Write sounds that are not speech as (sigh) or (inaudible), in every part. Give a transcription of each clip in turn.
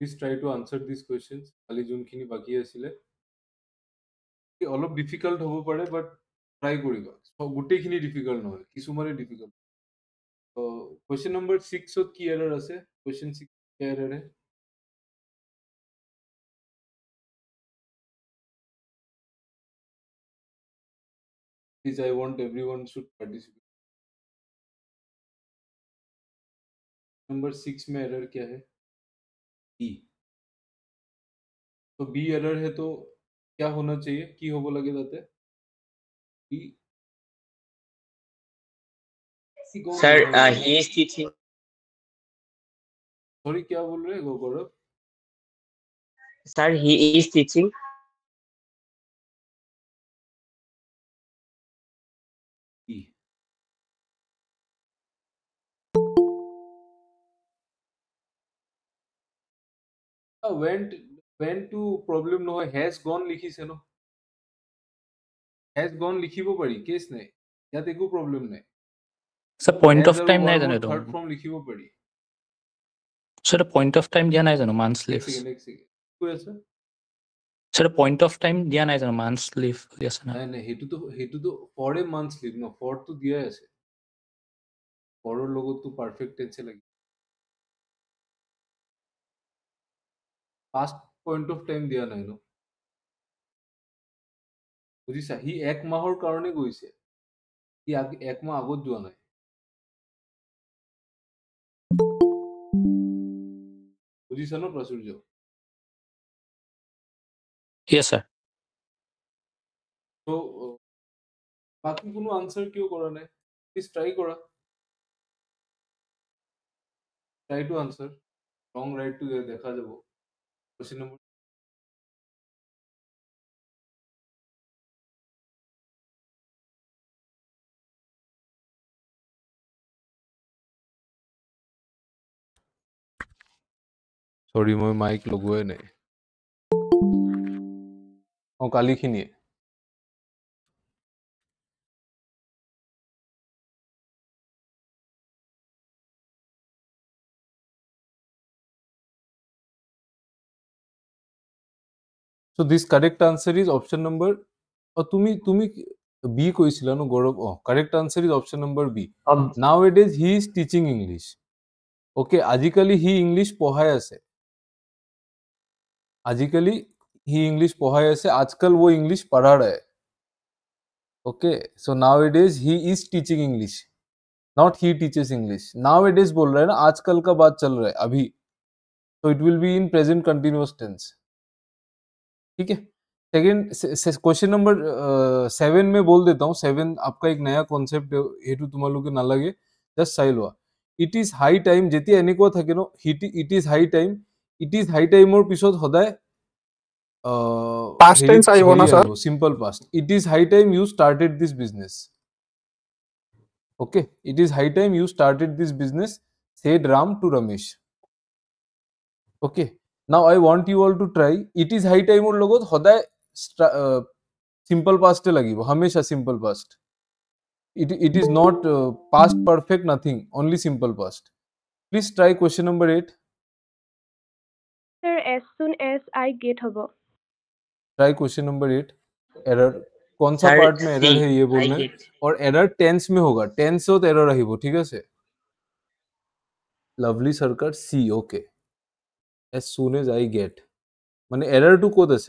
please try to answer these questions খালি যোনখিনি বাকী আছিলে অলপ ডিফিকাল্ট হ'ব পাৰে বাট ট্ৰাই কৰিবা গোটেইখিনি ডিফিকাল্ট নহয় কিছুমানে ডিফিকাল্ট কুৱেশ্যন নম্বৰ ছিক্সত কি এৰাৰ আছে কুৱেশ্যন ছিক্স কি এৰাৰ হে Please, I want everyone should participate. Number six में error क्या है? बी तो बी एरर है तो क्या होना चाहिए की होबो लगे जाते B sir he is teaching sorry क्या बोल रहे हो Gaurav sir he is teaching went went to problem no has gone likhi se no has gone likhi bo padi case nai ya te ko লিখিব পাৰি কেছ নাই ইয়াত একো problem নাই সব পইণ্ট অফ টাইম নাই জানো থাৰ্ড ফৰ্ম লিখিব পাৰি সৰ পইণ্ট অফ টাইম দিয়া নাই জানো মান্থ লিভ কৈ আছে সৰ পইণ্ট অফ টাইম দিয়া নাই জানো মান্থ লিভ আছে নাই নাই হেতুটো হেতুটো ফৰ এ মান্থ লিভ ন ফৰ তো দিয়াই আছে ফৰৰ লগততো পাৰফেক্ট টেন্স লাগি past point অফ টাইম দিয়া নাই ন বুজিছা সি এক মাহৰ কাৰণে গৈছে সি এক মাহ আগত যোৱা নাই বুজিছা ন প্ৰাচুৰ্য বাকী কোনো আনচাৰ কিয় কৰা নাই প্লিজ ট্ৰাই কৰা ট্ৰাই টু আনচাৰ ৰং ৰাইটটো দেখা যাব si no চৰি মই মাইক লগোৱাই নাই অঁ কালিখিনিয়ে so this correct answer is option number তুমি তুমি বি কইছিলা নো গৌরব অ correct answer is option number B now it is he is teaching English okay আজিকালি হি ইংলিশ পঢ়াই আছে আজিকালি হি ইংলিশ পঢ়াই আছে আজকাল ও ইংলিশ পড়া রহে okay so now it is he is teaching English not he teaches English now it is बोल रहा है ना आजकल का बात चल रहा है अभी तो it will be in present continuous tense ठीक है सेकेंड क्वेश्चन नंबर सेवन में बोल देता हूँ सेवन आपका एक नया कॉन्सेप्ट हेतु तुम्हारे ना लगे जस्ट साइलोआ ইট ইজ হাই টাইম যেতিয়া এনেকুৱা থাকে ন it it is high time it is high টাইমৰ পিছত সদায় পাষ্ট টেন্স আহিব না sir simple past it is high time you started this business okay it is high time you started this business said Ram to Ramesh okay now I want you all to try it is high টাইমৰ লগত সদায় simple পাষ্টে লাগিব হামেশা simple past it, it is not uh, past perfect nothing only simple past please try question number 8 sir as soon as i get hobo try question number 8 error कौन सा part में error है ये बोलना है और एरर टेंस में होगा टेंस हो तो एरर आइबो ठीक है से लवली सरकार सी okay okay. As soon as I get मैंने एरर टू को दस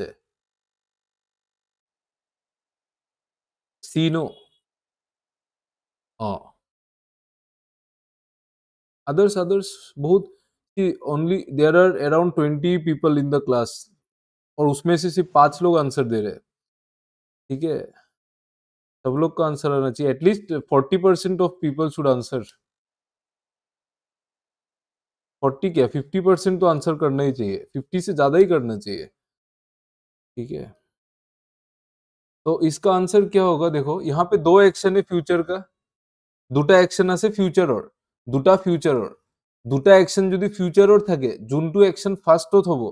सीनो अदर्स अदर्स बहुत only there are around twenty people in the class और उसमें से सिर्फ पांच लोग आंसर दे रहे ठीक है सब लोग का आंसर आना चाहिए at least forty percent of people should answer forty क्या फिफ्टी परसेंट तो आंसर करना ही चाहिए फिफ्टी से ज़्यादा ही करना चाहिए ठीक है तो इसका आंसर क्या होगा देखो यहाँ पे दो एक्शन है फ्यूचर का দুটা অ্যাকশন আছে फ्यूचर और দুটা ফিউচার ওর দুটা फ्यूचर और थके जून टू एक्शन অ্যাকশন ফার্स्ट होबो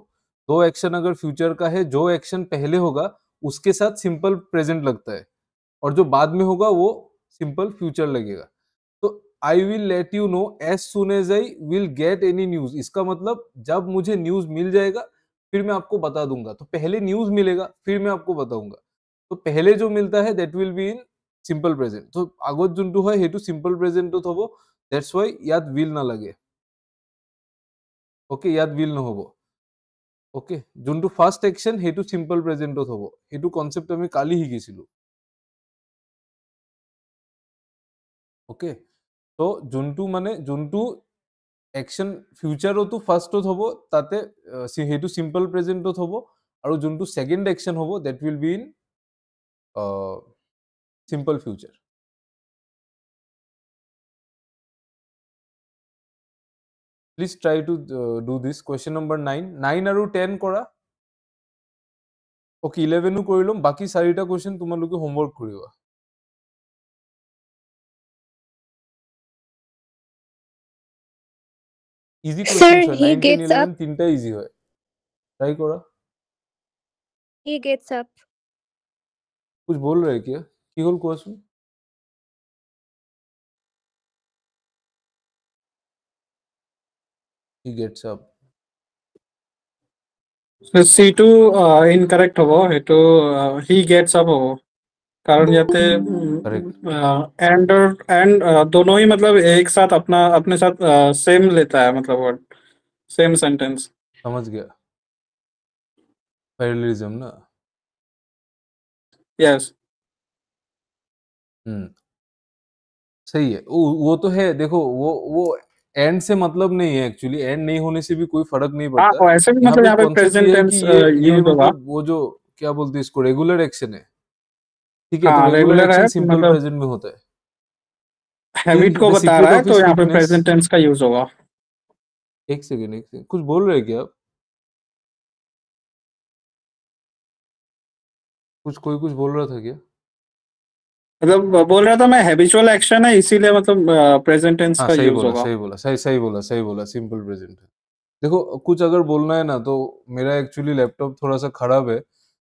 दो एक्शन अगर फ्यूचर का है जो एक्शन पहले होगा उसके साथ सिंपल प्रेजेंट लगता है और जो बाद में होगा वो सिंपल फ्यूचर लगेगा I will let you know as soon as I will get any news इसका मतलब जब मुझे न्यूज मिल जाएगा फिर मैं आपको बता दूंगा तो पहले न्यूज मिलेगा फिर मैं आपको बताऊंगा तो पहले जो मिलता है that will be in simple present तो आगत আগত যোনটো হয় সেইটো সিম্পল প্রেজেন্টত হ'ব দ্যাটস ওয়াই ইয়াত উইল নালাগে ওকে ইয়াত উইল নহ'ব ওকে যোনটো ফার্স্ট অ্যাকশন সেইটো সিম্পল প্রেজেন্টত হ'ব সেইটো কনসেপ্ট আমি কালি ओके okay. তো যোনটো মানে যোনটো એક્શન ফিউচাৰতো ফাৰ্ষ্টত ફર્સ્ટ তাতে সেইটো চিম্পল હેતુ হব আৰু যোনটো ছেকেণ্ড એક્શન হব that will be in simple future please try to do this question number nine nine আৰু টেন কৰা অ'কে ইলেভেনো কৰি ল'ম বাকী চাৰিটা কুৱেশ্যন তোমালোকে হোমৱৰ্ক কৰিবা easy Sir, he gets up. তিনটা ইজি হয় ट्राई करो He gets up. कुछ बोल रहे क्या কি হল কোয়াসুন he gets up so c2 uh, incorrect hobo hetu uh, he gets up hobo कारण जाते एंड और एंड दोनों ही मतलब एक साथ अपना अपने साथ सेम लेता है मतलब वर्ड सेम सेंटेंस समझ गया पैरेललिज्म ना यस हम्म सही है वो, तो है देखो वो वो एंड से मतलब नहीं है एक्चुअली एंड नहीं होने से भी कोई फर्क नहीं पड़ता आ, हाँ, ऐसे भी मतलब यहाँ पे प्रेजेंट टेंस यूज होगा वो जो क्या बोलते हैं इसको रेगुलर एक्शन है ठीक है तो हाँ, तो रेगुलर एक्शन सिंपल प्रेजेंट में होता है हैबिट को बता रहा है तो यहाँ पे प्रेजेंट टेंस का यूज होगा एक सेकेंड एक सेकेंड कुछ बोल रहे क्या कुछ कोई कुछ बोल रहा था क्या मतलब बोल रहा था मैं हैबिचुअल एक्शन है इसीलिए मतलब प्रेजेंट टेंस हाँ, का यूज होगा सही बोला सही सही बोला सही बोला सिंपल प्रेजेंट देखो कुछ अगर बोलना है ना तो मेरा एक्चुअली लैपटॉप थोड़ा सा खराब है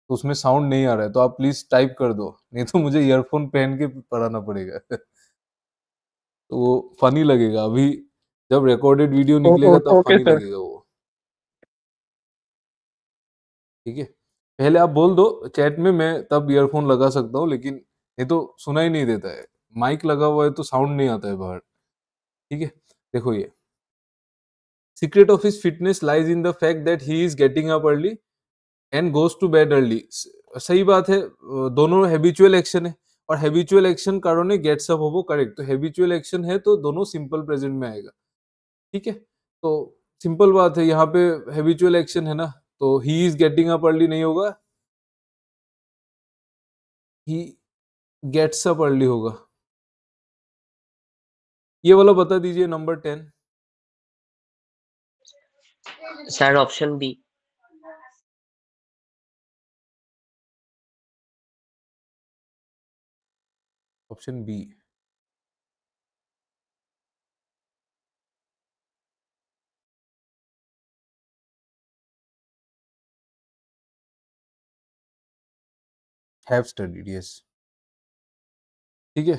तो उसमें साउंड नहीं आ रहा है तो आप प्लीज टाइप कर दो नहीं तो मुझे ईयरफोन पहन के पढ़ाना पड़ेगा (laughs) तो वो फनी लगेगा अभी जब रिकॉर्डेड वीडियो निकलेगा तो फनी लगेगा वो ठीक है पहले आप बोल दो चैट में मैं तब ईयरफोन लगा सकता हूँ लेकिन ये तो सुना ही नहीं देता है माइक लगा हुआ है तो साउंड नहीं आता है बाहर ठीक है देखो ये secret of his fitness lies in the fact that he is getting up early and goes to bed early सही बात है दोनों हैबिचुअल एक्शन है और हैबिचुअल एक्शन कारण गेट्स अप हो वो करेक्ट तो हैबिचुअल एक्शन है तो दोनों सिंपल प्रेजेंट में आएगा ठीक है तो सिंपल बात है यहाँ पे हैबिचुअल एक्शन है ना तो he is getting up early नहीं होगा ही गेट्स अप अर्ली होगा ये वाला बता दीजिए number ten sir option B option B have studied yes ठीक है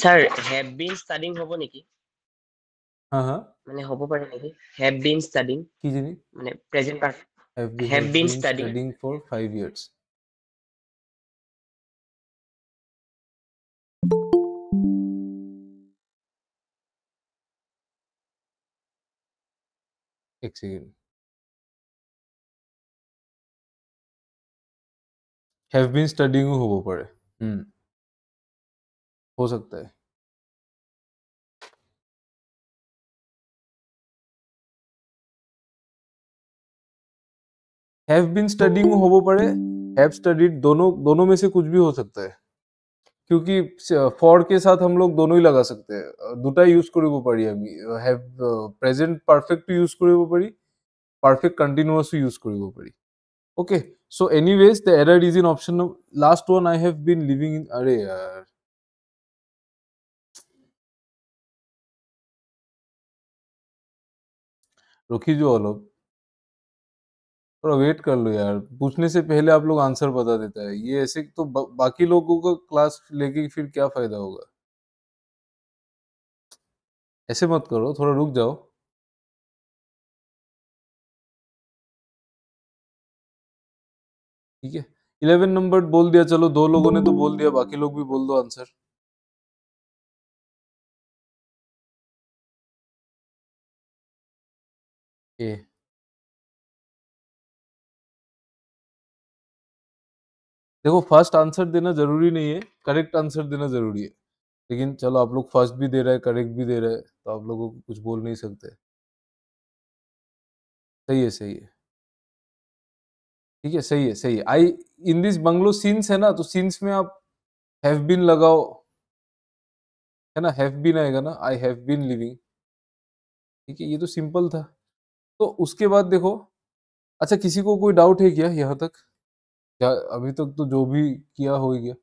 सर हैव बीन স্টাডিং হবো নাকি হ্যাঁ হ্যাঁ মানে হব পারে নাকি হ্যাভ বিন স্টাডিং কি জানি মানে present perfect have been studying for 5 years एक सेकेंड हैव बीन स्टडिंग हो पारे हम्म हो सकता है हैव बीन स्टडिंग हो पड़े हैव स्टडीड दोनों दोनों में से कुछ भी हो सकता है क्योंकि फॉर के साथ हम लोग दोनों ही लगा सकते हैं दूटा यूज करिब पड़ी अभी हैव प्रेजेंट परफेक्ट यूज करिब पड़ी परफेक्ट कंटीन्यूअस यूज करिब पड़ी okay so anyways the error is in option last one I have been living in अरे यार रुकी जो अलग थोड़ा वेट कर लो यार पूछने से पहले आप लोग आंसर बता देता है ये ऐसे तो बा, बाकी लोगों का क्लास लेके फिर क्या फायदा होगा ऐसे मत करो थोड़ा रुक जाओ ठीक है इलेवन नंबर बोल दिया चलो दो लोगों ने तो बोल दिया बाकी लोग भी बोल दो आंसर ए देखो फर्स्ट आंसर देना जरूरी नहीं है करेक्ट आंसर देना जरूरी है लेकिन चलो आप लोग फर्स्ट भी दे रहे हैं करेक्ट भी दे रहे हैं तो आप लोगों को कुछ बोल नहीं सकते सही है सही है ठीक है सही है सही है I in this bungalow since है ना तो सीन्स में आप हैव बीन लगाओ है ना हैव बीन आएगा ना आई हैव बीन लिविंग ठीक है ये तो सिंपल था तो उसके बाद देखो अच्छा किसी को कोई डाउट है क्या यहाँ तक क्या अभी तक तो जो भी किया हो गया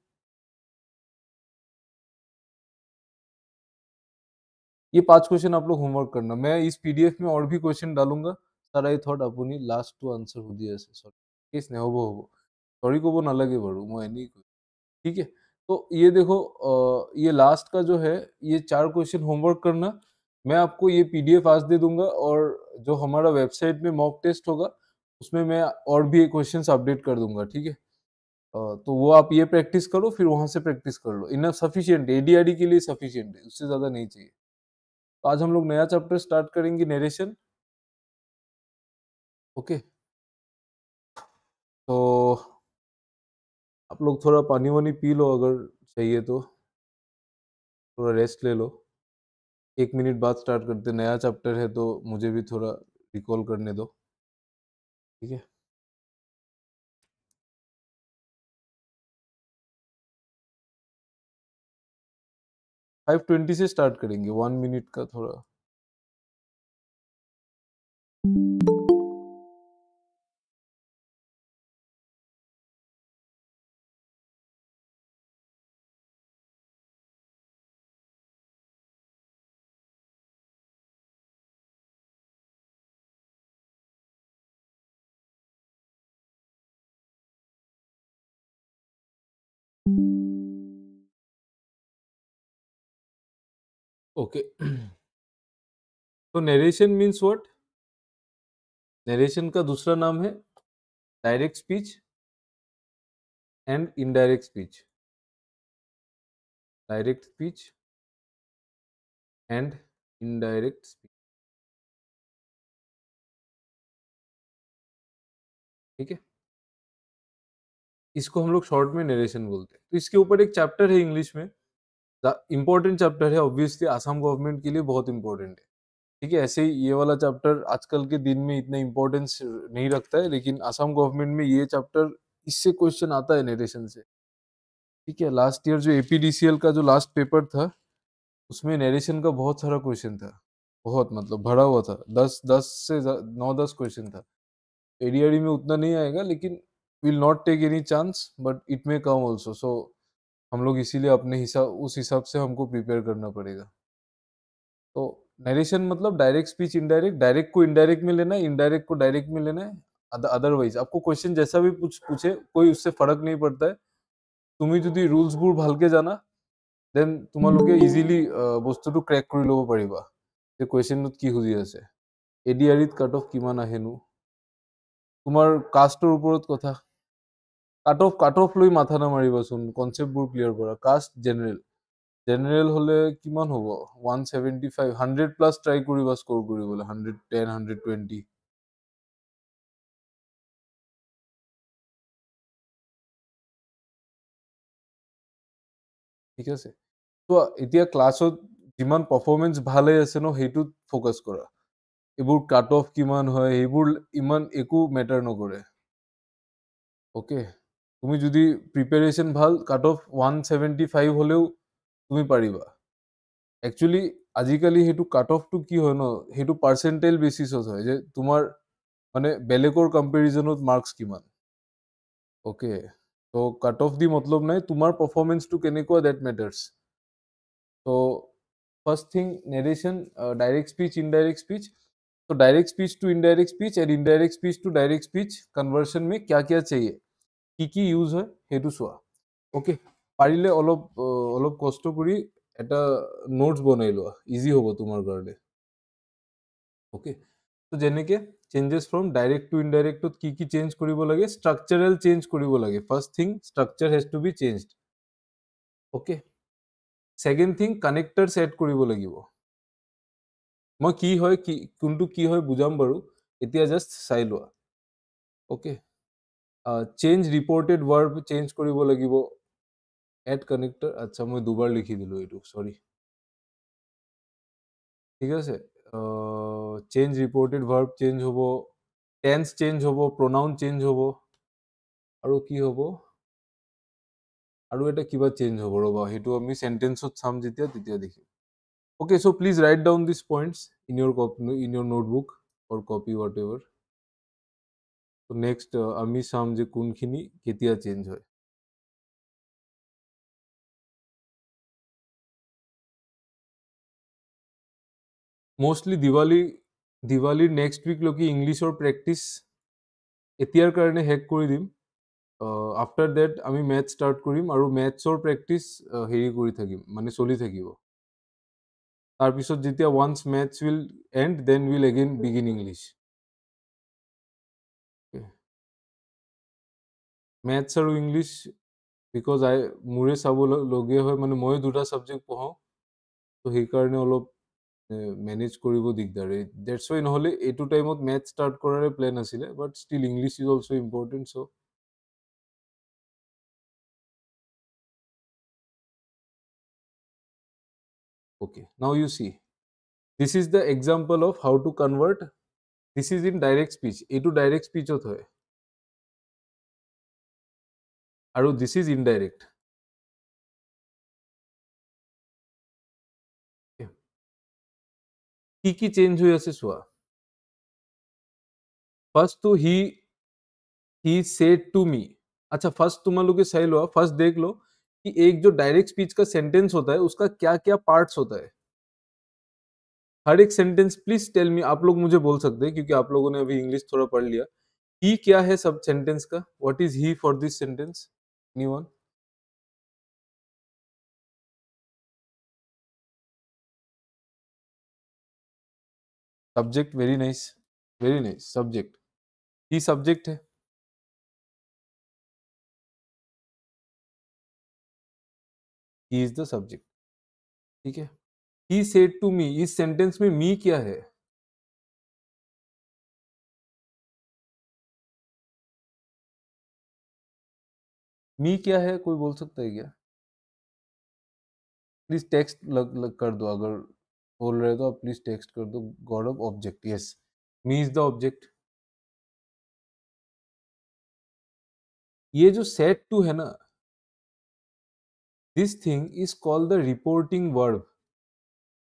ये पांच क्वेश्चन आप लोग होमवर्क करना मैं इस पीडीएफ में और भी क्वेश्चन डालूंगा सारा ये थॉट अपनी लास्ट टू आंसर हो সুধি আছে সরি কেছ নহব হব सॉरी को वो ना लगे মই এনেই কৈছো ठीक है तो ये देखो ये लास्ट का जो है ये चार क्वेश्चन होमवर्क करना मैं आपको ये पीडीएफ आज दे दूंगा और जो हमारा वेबसाइट में मॉक टेस्ट होगा उसमें मैं और भी क्वेश्चन अपडेट कर दूंगा ठीक है तो वो आप ये प्रैक्टिस करो फिर वहाँ से प्रैक्टिस कर लो इनफ सफिशियंट ए डी के लिए सफिशियंट है उससे ज़्यादा नहीं चाहिए तो आज हम लोग नया चैप्टर स्टार्ट करेंगे नरेशन ओके तो आप लोग थोड़ा पानी वानी पी लो अगर चाहिए तो थोड़ा रेस्ट ले लो एक मिनट बाद स्टार्ट करते नया चैप्टर है तो मुझे भी थोड़ा रिकॉल करने दो ठीक है फाइव ट्वेंटी से स्टार्ट करेंगे वन मिनट का थोड़ा ओके तो नरेशन मीन्स व्हाट नरेशन का दूसरा नाम है direct speech and indirect speech direct speech and indirect speech ठीक है इसको हम लोग शॉर्ट में नरेशन बोलते हैं तो इसके ऊपर एक चैप्टर है इंग्लिश में इम्पोर्टेंट चैप्टर है ऑब्वियसली आसाम गवर्नमेंट के लिए बहुत इंपॉर्टेंट है ठीक है ऐसे ही ये वाला चैप्टर आजकल के दिन में इतना इम्पोर्टेंस नहीं रखता है लेकिन आसाम गवर्नमेंट में ये चैप्टर इससे क्वेश्चन आता है नरेशन से ठीक है लास्ट ईयर जो ए का जो लास्ट पेपर था उसमें नरेशन का बहुत सारा क्वेश्चन था बहुत मतलब भरा हुआ था दस दस से नौ दस क्वेश्चन था एडीआरडी e में उतना नहीं आएगा लेकिन will not take any chance but it may come also so हम लोग इसीलिए अपने हिसाब उस हिसाब से हमको प्रिपेयर करना पड़ेगा तो नरेशन मतलब डायरेक्ट स्पीच इनडायरेक्ट डायरेक्ट को इनडायरेक्ट में लेना है इनडायरेक्ट को डायरेक्ट में लेना है अदरवाइज आपको क्वेश्चन जैसा भी पूछ पूछे कोई उससे फर्क नहीं पड़ता है তুমি যদি ৰুলছবোৰ ভালকে জানা দেন তোমালোকে ইজিলি বস্তুটো ক্ৰেক কৰি ল'ব পাৰিবা যে কুৱেশ্যনটোত কি সুধি আছে এডিআৰিত কাট कट अफ कि তোমাৰ कास्टर ऊपर कथा কাট অফ কাট অফ লৈ মাথা নামাৰিবাচোন কনচেপ্টবোৰ ক্লিয়াৰ কৰা কাষ্ট জেনেৰেল জেনেৰেল হ'লে কিমান হ'ব one seventy five hundred plus try কৰিবা স্ক'ৰ কৰিবলৈ হাণ্ড্ৰেড টেন হাণ্ড্ৰেড টুৱেণ্টি ঠিক আছে চোৱা এতিয়া ক্লাছত যিমান পাৰফৰ্মেঞ্চ ভালেই আছে ন সেইটোত ফ'কাছ কৰা এইবোৰ কাট অফ কিমান হয় সেইবোৰ ইমান একো মেটাৰ নকৰে অ'কে तुम जो प्रिपेरेशन भल cut off one seventy five हम तुम पारा एक्सुअलि आजिकल काट अफ तो कि है न सीट पार्सेंटेल बेसिस है तुम मैं बेलेगर कम्पेरिजन मार्क्स कि ओके तो काट अफ दि मतलब ना तुम पार्फमेन्स तो केट मेटार्स तो first thing narration direct speech indirect speech तो direct speech to indirect speech and indirect speech to direct speech conversion में क्या क्या चाहिए কি কি ইউজ হয় সেইটো চোৱা অ'কে পাৰিলে অলপ অলপ কষ্ট কৰি এটা নোটছ বনাই লোৱা ইজি হ'ব তোমাৰ কাৰণে অ'কে তো যেনেকৈ চেঞ্জেছ ফ্ৰম ডাইৰেক্ট টু ইনডাইৰেক্টত কি কি চেঞ্জ কৰিব লাগে ষ্ট্ৰাকচাৰেল চেঞ্জ কৰিব লাগে first thing structure has to be change okay second thing connector set কৰিব লাগিব মই কি হয় কি কোনটো কি হয় বুজাম বাৰু এতিয়া জাষ্ট চাই লোৱা okay change reported word change কৰিব লাগিব এড কানেক্টৰ আচ্ছা মই দুবাৰ লিখি দিলোঁ এইটো চৰি ঠিক আছে চেঞ্জ ৰিপৰ্টেড ৱৰ্ড চেঞ্জ হ'ব টেন্স চেঞ্জ হ'ব প্ৰনাউন চেঞ্জ হ'ব আৰু কি হ'ব আৰু এটা কিবা চেঞ্জ হ'ব ৰ'বা সেইটো আমি চেণ্টেঞ্চত চাম যেতিয়া তেতিয়া দেখিম okay so' please write down this points in your copy in your notebook or copy whatever next আমি চাম যে কোনখিনি কেতিয়া চেঞ্জ হয় মোষ্টলি দিৱালী দিৱালীৰ নেক্সট উইকলৈকে ইংলিছৰ প্ৰেক্টিচ এতিয়াৰ কাৰণে হেক কৰি দিম আফটাৰ ডেট আমি মেথ ষ্টাৰ্ট কৰিম আৰু মেথছৰ প্ৰেক্টিচ হেৰি কৰি থাকিম মানে চলি থাকিব তাৰপিছত যেতিয়া once maths will end then will again begin English maths আৰু ইংলিছ বিকজ আই মোৰে চাবলগীয়া হয় মানে ময়ো দুটা ছাবজেক্ট পঢ়াওঁ ত' সেইকাৰণে অলপ মেনেজ কৰিব দিগদাৰ এই ডেটছ ৱাই নহ'লে এইটো টাইমত মেথছ ষ্টাৰ্ট কৰাৰে প্লেন আছিলে but still English is also' important so' okay now you see this is the example of how to convert this is in direct speech এইটো ডাইৰেক্ট স্পীচত হয় दिस इज ইজ की की change हुई হৈ আছে फर्स्ट तो ही ही सेड टू मी अच्छा फर्स्ट तुम लोग सही लो फर्स्ट देख लो कि एक जो डायरेक्ट स्पीच का सेंटेंस होता है उसका क्या क्या पार्ट्स होता है हर एक सेंटेंस प्लीज टेल मी आप लोग मुझे बोल सकते हैं क्योंकि आप लोगों ने अभी इंग्लिश थोड़ा पढ़ लिया ही क्या है सब सेंटेंस का what is he for this sentence Anyone? Subject very nice very nice subject he subject है ही इज द सब्जेक्ट ठीक है ही सेड टू मी इस सेंटेंस में मी क्या है मी क्या है कोई बोल सकता है क्या प्लीज टेक्स्ट लग लग कर दो अगर बोल रहे तो आप प्लीज टेक्स्ट कर दो god of object yes me is the object ये जो सेट टू है ना this thing is called the reporting verb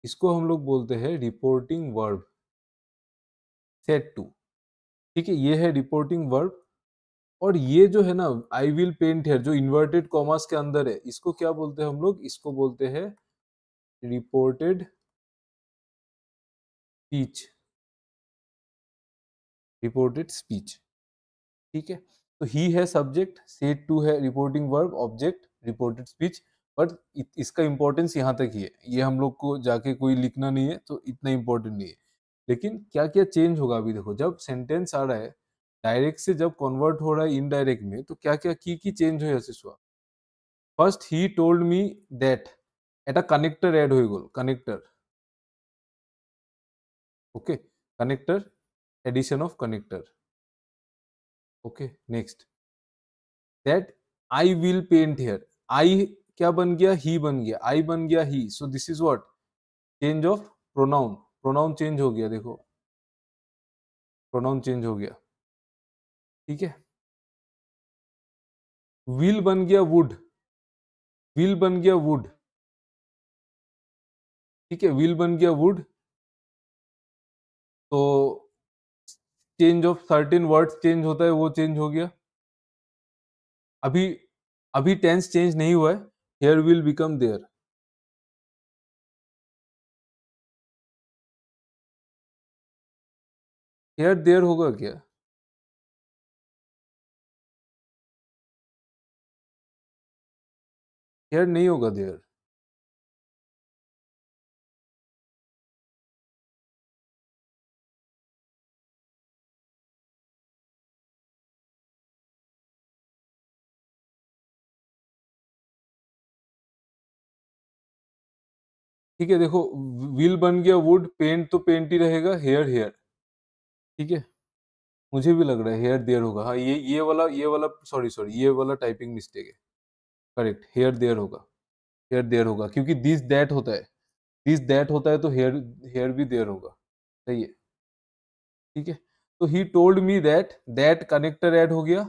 इसको हम लोग बोलते हैं रिपोर्टिंग वर्ब सेट टू ठीक है ये है रिपोर्टिंग वर्ब और ये जो है ना आई विल पेंट हेयर जो इन्वर्टेड कॉमर्स के अंदर है इसको क्या बोलते हैं हम लोग इसको बोलते हैं रिपोर्टेड स्पीच रिपोर्टेड स्पीच ठीक है तो ही है सब्जेक्ट सेट टू है reporting verb object reported speech but इसका इंपॉर्टेंस यहाँ तक ही है ये हम लोग को जाके कोई लिखना नहीं है तो इतना इंपॉर्टेंट नहीं है लेकिन क्या क्या चेंज होगा अभी देखो जब सेंटेंस आ रहा है डायरेक्ट से जब कन्वर्ट हो रहा है इनडायरेक्ट में तो क्या क्या की की चेंज हो आसिस first he told me that এটা कनेक्टर एड हो गल connector okay connector addition of connector okay next that I will paint here I क्या बन गया ही बन गया आई बन गया he so this is what change of pronoun pronoun change हो गया देखो प्रोनाउन चेंज हो गया ठीक है व्हील बन गया वुड व्हील बन गया वुड ठीक है व्हील बन गया वुड तो change of certain words change होता है वो चेंज हो गया अभी अभी टेंस चेंज नहीं हुआ है here will become there here there होगा क्या हेयर नहीं होगा देयर ठीक है देखो व्हील बन गया वुड पेंट तो पेंट ही रहेगा हेयर हेयर ठीक है मुझे भी लग रहा है हेयर देयर होगा हाँ ये ये वाला ये वाला सॉरी सॉरी ये वाला टाइपिंग मिस्टेक है करेक्ट हेयर देयर होगा हेयर देयर होगा क्योंकि दिस दैट होता है दिस दैट होता है तो हेयर हेयर भी देयर होगा सही है ठीक है तो he told me that that connector add हो गया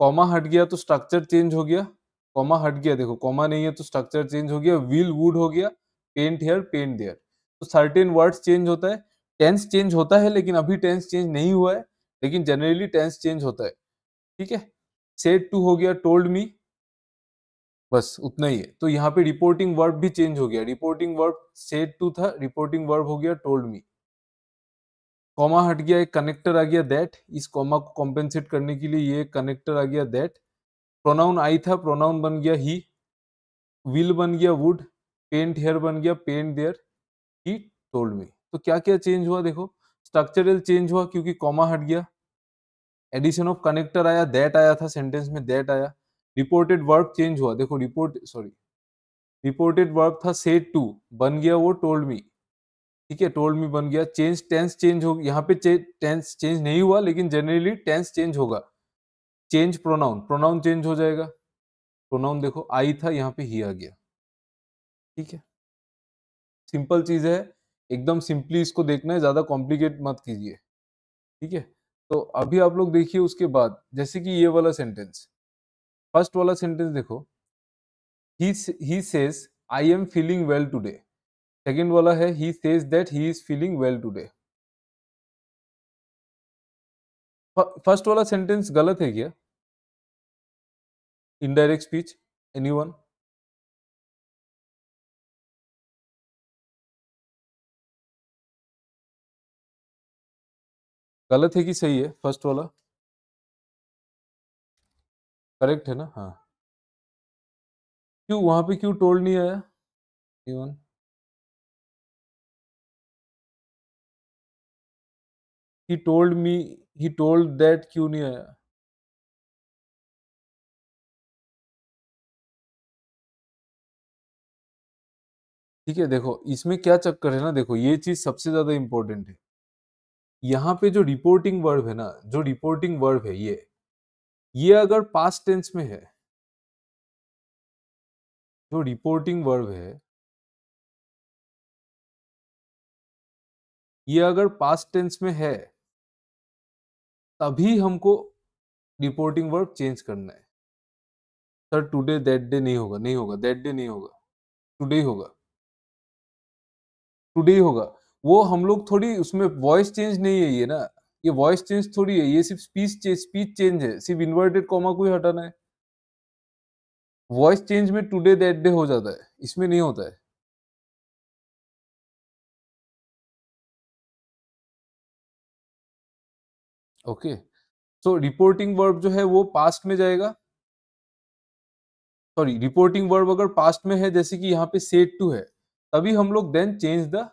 कॉमा हट गया तो स्ट्रक्चर चेंज हो गया कॉमा हट गया देखो कॉमा नहीं है तो स्ट्रक्चर चेंज हो गया व्हील वुड हो गया पेंट हेयर पेंट देयर तो सर्टेन वर्ड्स चेंज होता है टेंस चेंज होता है लेकिन अभी टेंस चेंज नहीं हुआ है लेकिन जनरली टेंस चेंज होता है ठीक है सेट टू हो गया टोल्ड मी बस उतना ही है तो यहाँ पे रिपोर्टिंग वर्ब भी चेंज हो गया रिपोर्टिंग वर्ब सेड टू था रिपोर्टिंग वर्ब हो गया टोल्ड मी कॉमा हट गया एक कनेक्टर आ गया दैट इस कॉमा को कॉम्पेंसेट करने के लिए ये कनेक्टर आ गया दैट प्रोनाउन आई था प्रोनाउन बन गया ही विल बन गया वुड पेंट हेयर बन गया paint there he told me तो क्या क्या चेंज हुआ देखो स्ट्रक्चरल चेंज हुआ क्योंकि कॉमा हट गया एडिशन ऑफ कनेक्टर आया दैट आया था सेंटेंस में दैट आया रिपोर्टेड वर्ब चेंज हुआ देखो रिपोर्ट सॉरी रिपोर्टेड वर्ब था सेट टू बन गया वो टोल्ड मी ठीक है टोल्ड मी बन गया चेंज टेंस चेंज हो यहाँ पे टेंस चेंज नहीं हुआ लेकिन जनरली टेंस चेंज होगा चेंज प्रोनाउन प्रोनाउन चेंज हो जाएगा प्रोनाउन देखो आई था यहाँ पे ही आ गया ठीक है सिंपल चीज है एकदम सिंपली इसको देखना है ज्यादा कॉम्प्लिकेट मत कीजिए ठीक है तो अभी आप लोग देखिए उसके बाद जैसे कि ये वाला सेंटेंस फर्स्ट वाला सेंटेंस देखो he says I am feeling well today second वाला है he says that he is feeling well today first वाला सेंटेंस गलत है क्या इनडायरेक्ट स्पीच एनी वन गलत है कि सही है फर्स्ट वाला करेक्ट है ना हाँ क्यों वहां पे क्यों टोल नहीं आया even he told me he told that क्यों नहीं आया ठीक है देखो इसमें क्या चक्कर है ना देखो ये चीज सबसे ज्यादा इंपॉर्टेंट है यहाँ पे जो रिपोर्टिंग वर्ब है ना जो रिपोर्टिंग वर्ब है ये ये अगर पास्ट टेंस में है जो रिपोर्टिंग वर्ब है ये अगर पास्ट टेंस में है तभी हमको रिपोर्टिंग वर्ब चेंज करना है सर टुडे दैट डे नहीं होगा नहीं होगा दैट डे नहीं होगा टुडे होगा टुडे होगा वो हम लोग थोड़ी उसमें वॉइस चेंज नहीं है ये ना ये वॉइस चेंज थोड़ी है ये सिर्फ स्पीच चेंज स्पीच चेंज है सिर्फ इन्वर्टेड कॉमा को ही हटाना है वॉइस चेंज में टुडे दैट डे हो जाता है इसमें नहीं होता है ओके सो रिपोर्टिंग वर्ब जो है वो पास्ट में जाएगा सॉरी रिपोर्टिंग वर्ब अगर पास्ट में है जैसे कि यहाँ पे सेट टू है तभी हम लोग then change the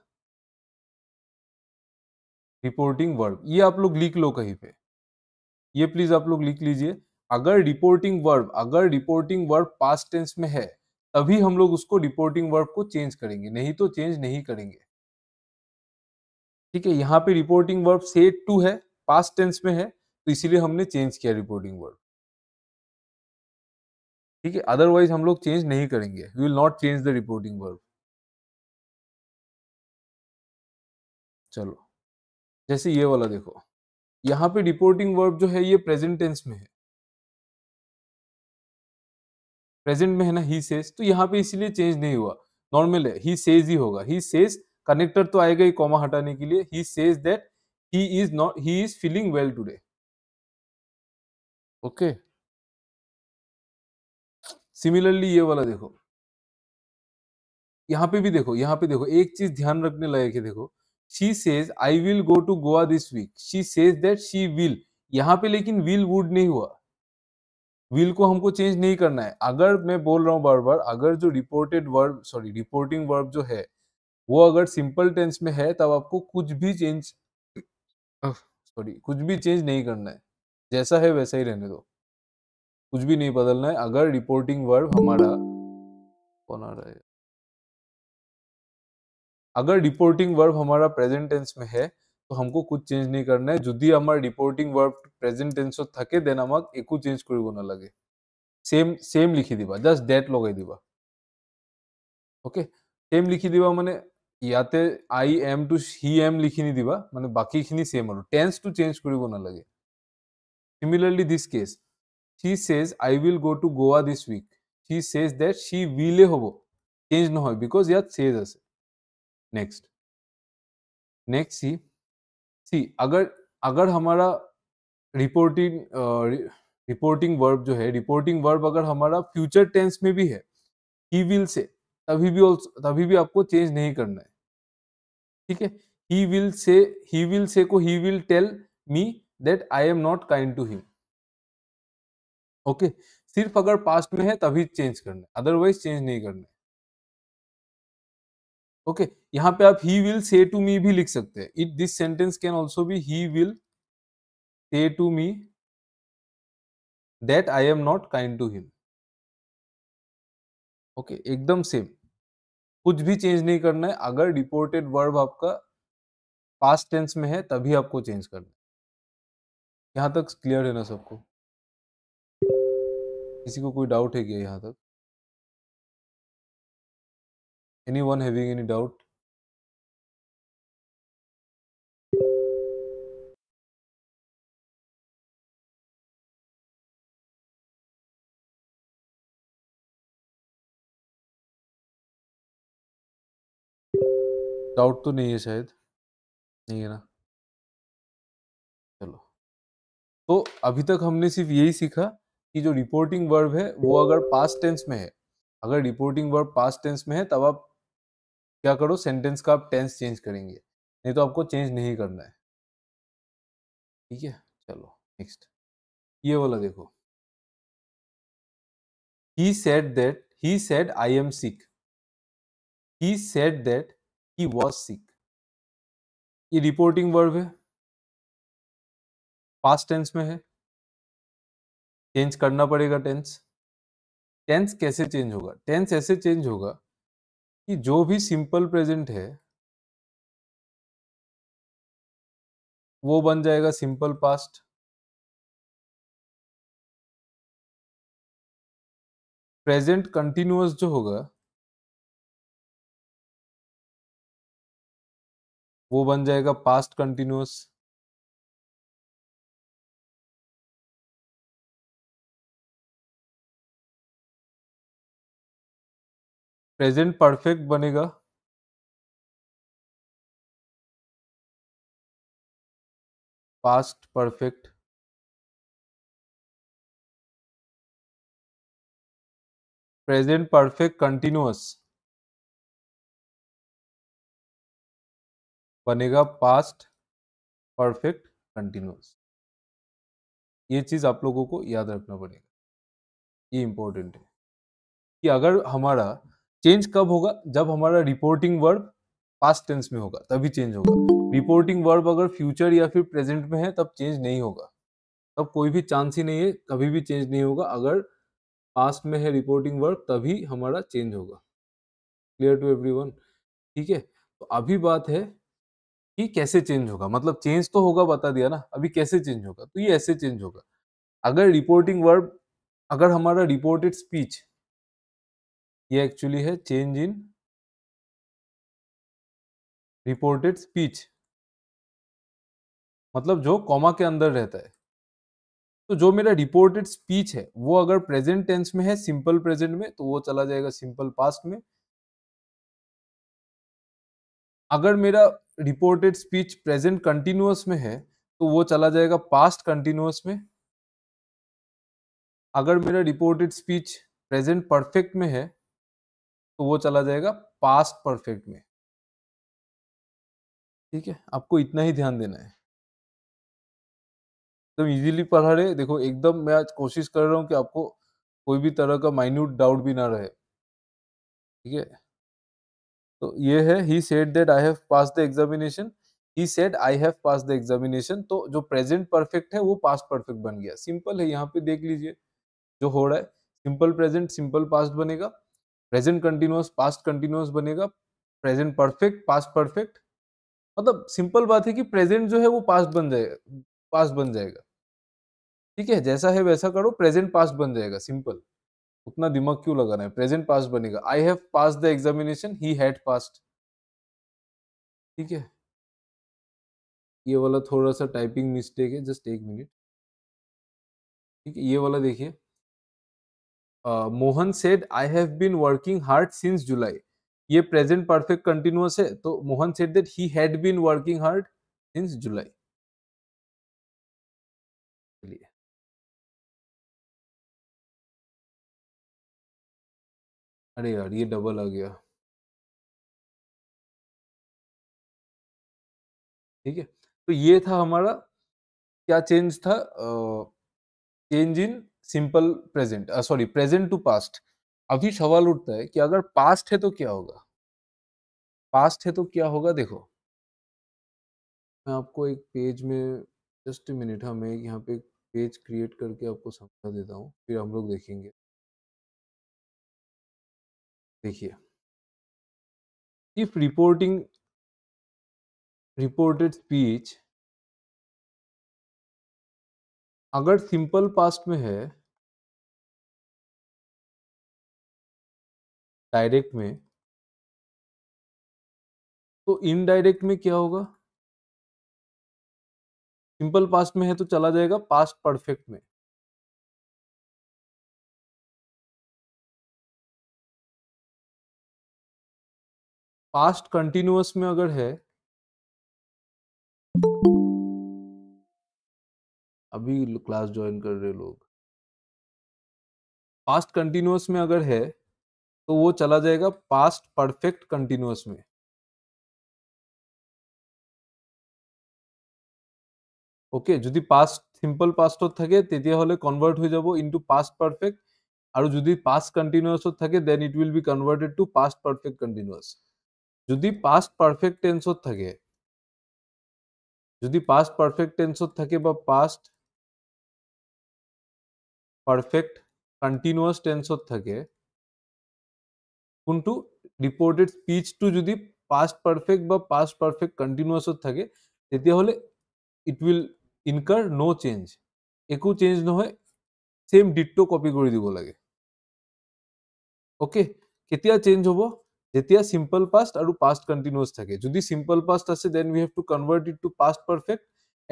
reporting verb ये आप लोग लिख लो कहीं पे ये प्लीज आप लोग लिख लीजिए अगर रिपोर्टिंग वर्ब अगर रिपोर्टिंग वर्ब पास्ट टेंस में है तभी हम लोग उसको रिपोर्टिंग वर्ब को चेंज करेंगे नहीं तो चेंज नहीं करेंगे ठीक है यहाँ पे रिपोर्टिंग वर्ब से टू है पास्ट टेंस में है तो इसीलिए हमने चेंज किया रिपोर्टिंग वर्ब ठीक है अदरवाइज हम लोग चेंज नहीं करेंगे we will not change the reporting verb चलो जैसे ये वाला देखो यहाँ पे रिपोर्टिंग वर्ब जो है ये प्रेजेंट टेंस में है प्रेजेंट में है ना ही सेज तो यहाँ पे इसीलिए चेंज नहीं हुआ नॉर्मल है ही सेज ही होगा ही सेज कनेक्टर तो आएगा ही कॉमा हटाने के लिए he says that he is not he is feeling well today okay similarly ये वाला देखो यहाँ पे भी देखो यहाँ पे देखो एक चीज ध्यान रखने लायक है देखो she says i will go to goa this week she says that she will यहाँ पे लेकिन will would नहीं हुआ will को हमको चेंज नहीं करना है अगर मैं बोल रहा हूँ बार बार अगर जो reported verb sorry reporting verb जो है वो अगर सिंपल टेंस में है तब आपको कुछ भी चेंज सॉरी कुछ भी चेंज नहीं करना है जैसा है वैसा ही रहने दो कुछ भी नहीं बदलना है अगर रिपोर्टिंग वर्ब हमारा कौन आ रहा है अगर रिपोर्टिंग वर्ब हमारा प्रेजेंट टेंस में है तो हमको कुछ चेंज नहीं करना है जुदी हमारा डिपोर्टिंग वर्ब प्रेजेंट टेंस थके देन हम एक चेंज कर लगे सेम सेम लिखी दीबा जस्ट डेट लगे दीवा ओके सेम लिखी दीवा मैंने इते आई एम टू सी एम लिखी निदीबा मैं बाकी सेम और टेन्स टू चेन्ज कर लगे similarly this case she says I will go to Goa this week she says that सी उले हम चेन्ज नज इत सेज आसे नेक्स्ट नेक्स्ट सी सी अगर अगर हमारा रिपोर्टिंग रिपोर्टिंग वर्ब जो है रिपोर्टिंग वर्ब अगर हमारा फ्यूचर टेंस में भी है ही विल से तभी भी तभी भी आपको चेंज नहीं करना है ठीक है ही विल से ही विल से को he will tell me that I am not kind to him okay सिर्फ अगर पास्ट में है तभी चेंज करना है अदरवाइज चेंज नहीं करना है ओके यहाँ पे आप ही विल से टू मी भी लिख सकते हैं it this sentence can also भी he will say to me that I am not kind to him okay एकदम सेम कुछ भी चेंज नहीं करना है अगर डिपोर्टेड वर्ब आपका पास्ट टेंस में है तभी आपको चेंज करना है यहाँ तक क्लियर है ना सबको किसी को कोई डाउट है क्या यहाँ तक anyone having any doubt doubt तो नहीं है शायद नहीं है ना चलो तो अभी तक हमने सिर्फ यही सीखा कि जो रिपोर्टिंग वर्ब है वो अगर पास्ट टेंस में है अगर रिपोर्टिंग वर्ब पास्ट टेंस में है तब आप क्या करो सेंटेंस का आप टेंस चेंज करेंगे नहीं तो आपको चेंज नहीं करना है ठीक है चलो नेक्स्ट ये वाला देखो he said that he said I am sick he said that he was sick ये रिपोर्टिंग वर्ब है पास्ट टेंस में है चेंज करना पड़ेगा टेंस टेंस कैसे चेंज होगा टेंस ऐसे चेंज होगा कि जो भी सिंपल प्रेजेंट है वो बन जाएगा सिंपल पास्ट प्रेजेंट कंटिन्यूस जो होगा वो बन जाएगा पास्ट कंटिन्यूस प्रेजेंट परफेक्ट बनेगा past perfect present perfect continuous बनेगा पास्ट परफेक्ट कंटिन्यूअस ये चीज़ आप लोगों को याद रखना पड़ेगा ये इंपॉर्टेंट है कि अगर हमारा चेंज कब होगा जब हमारा रिपोर्टिंग वर्ब पास्ट टेंस में होगा तभी चेंज होगा रिपोर्टिंग वर्ब अगर फ्यूचर या फिर प्रेजेंट में है तब चेंज नहीं होगा तब कोई भी चांस ही नहीं है कभी भी चेंज नहीं होगा अगर पास्ट में है रिपोर्टिंग वर्ब तभी हमारा चेंज होगा क्लियर टू वन ठीक है तो अभी बात है कि कैसे चेंज होगा मतलब चेंज तो होगा बता दिया ना अभी कैसे चेंज होगा तो ये ऐसे चेंज होगा अगर रिपोर्टिंग वर्ब अगर हमारा रिपोर्टेड स्पीच ये एक्चुअली है चेंज इन रिपोर्टेड स्पीच मतलब जो कॉमा के अंदर रहता है तो जो मेरा रिपोर्टेड स्पीच है वो अगर प्रेजेंट टेंस में है सिंपल प्रेजेंट में तो वो चला जाएगा सिंपल पास्ट में अगर मेरा रिपोर्टेड स्पीच प्रेजेंट कंटिन्यूस में है तो वो चला जाएगा पास्ट कंटिन्यूस में अगर मेरा रिपोर्टेड स्पीच प्रेजेंट परफेक्ट में है तो वो चला जाएगा पास्ट परफेक्ट में ठीक है आपको इतना ही ध्यान देना है एकदम इजीली पढ़ा रहे देखो एकदम मैं आज कोशिश कर रहा हूँ कि आपको कोई भी तरह का माइन्यूट डाउट भी ना रहे ठीक है तो ये है he said that I have pass the examination he said I have pass the examination तो जो प्रेजेंट परफेक्ट है वो पास्ट परफेक्ट बन गया सिंपल है यहाँ पे देख लीजिए जो हो रहा है सिंपल प्रेजेंट सिंपल पास्ट बनेगा प्रेजेंट कंटिन्यूस पास्ट कंटिन्यूस बनेगा प्रेजेंट परफेक्ट पास्ट परफेक्ट मतलब सिंपल बात है कि प्रेजेंट जो है वो पास्ट बन जाएगा पास्ट बन जाएगा ठीक है जैसा है वैसा करो प्रेजेंट पास्ट बन जाएगा सिंपल उतना दिमाग क्यों लगाना है प्रेजेंट पास्ट बनेगा I have pass the examination he had passed ठीक है ये वाला थोड़ा सा टाइपिंग मिस्टेक है जस्ट एक मिनट ठीक है ये वाला देखिए Mohan said I have been working hard since July ये प्रेजेंट परफेक्ट कंटिन्यूस है तो Mohan said that he had been working hard since July अरे यार ये डबल आ गया ठीक है तो ये था हमारा क्या चेंज था change in simple present sorry present to past अभी सवाल उठता है कि अगर पास्ट है तो क्या होगा पास्ट है तो क्या होगा देखो मैं आपको एक पेज में जस्ट मिनट हाँ मैं यहाँ पे पेज क्रिएट करके आपको समझा देता हूँ फिर हम लोग देखेंगे देखिए इफ रिपोर्टिंग रिपोर्टेड स्पीच अगर सिंपल पास्ट में है डायरेक्ट में तो इनडायरेक्ट में क्या होगा सिंपल पास्ट में है तो चला जाएगा पास्ट परफेक्ट में पास्ट कंटिन्यूस में अगर है अभी क्लास ज्वाइन कर रहे लोग पास्ट कंटिन्यूस में अगर है तो वो चला जाएगा पास्ट परफेक्ट कंटिन्यूस में ओके okay, जो पास सीम्पल पास्ट थे तैयार हो जा इन टू पास्ट परफेक्ट और जो पास कन्टिन्यूस थे then it will converted to past perfect continuous जो पास परफेक्ट टेन्स थे जो पास परफेक्ट टेन्स थे पास परफेक्ट कन्टिन्यूस टेन्स थे কোনটো ৰিপোৰ্টেড স্পিচটো যদি পাষ্ট পাৰফেক্ট বা পাষ্ট পাৰফেক্ট কণ্টিনিউছত থাকে তেতিয়াহলে ইট উইল ইনকাৰ ন' চেঞ্জ একো চেঞ্জ নহয় সেম ডিটটো কপি কৰি দিব লাগে অ'কে কেতিয়া চেঞ্জ হ'ব যেতিয়া চিম্পল পাষ্ট আৰু পাষ্ট কণ্টিনিউছ থাকে যদি চিম্পল পাষ্ট আছে then we have to convert it to past perfect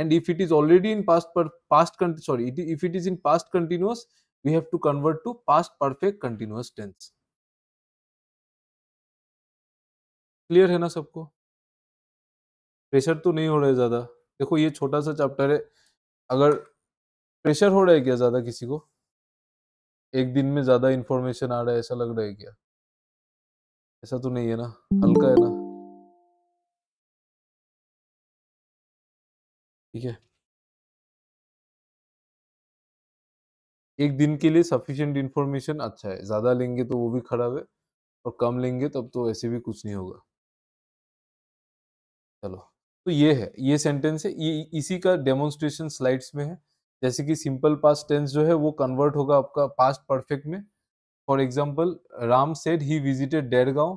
and if it is already in past past sorry if it is in past continuous we have to convert two past perfect continuous tense clear है ना सबको pressure तो नहीं हो रहा है ज़्यादा देखो ये छोटा सा चैप्टर है अगर प्रेशर हो रहा है क्या ज़्यादा किसी को एक दिन में ज़्यादा इन्फॉर्मेशन आ रहा है ऐसा लग रहा है क्या ऐसा तो नहीं है ना हल्का है ना ठीक है एक दिन के लिए सफिशिएंट इन्फॉर्मेशन अच्छा है ज़्यादा लेंगे तो वो भी खराब है और कम लेंगे तब तो ऐसे भी कुछ नहीं होगा चलो तो ये है ये सेंटेंस है ये इसी का डेमोन्स्ट्रेशन स्लाइड्स में है जैसे कि सिंपल पास टेंस जो है वो कन्वर्ट होगा आपका पास्ट परफेक्ट में for example Ram said he visited Dergaon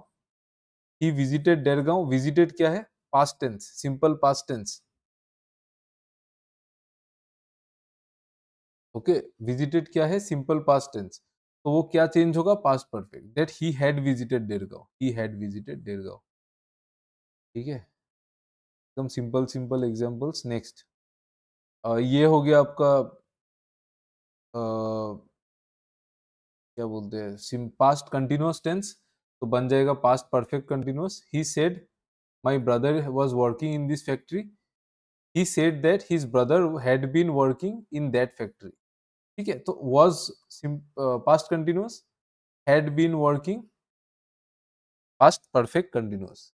he visited Dergaon visited क्या है past tense simple past tense okay visited क्या है सिंपल पास्ट टेंस तो वो क्या चेंज होगा past perfect that he had visited Dergaon he had visited Dergaon ठीक है एकदम सिंपल सिंपल एग्जांपल्स नेक्स्ट ये हो गया आपका आ, क्या बोलते हैं पास्ट कंटिन्यूस टेंस तो बन जाएगा past perfect continuous he said my brother was working in this factory he said that his brother had been working in that factory ठीक है तो was past continuous had been working past perfect continuous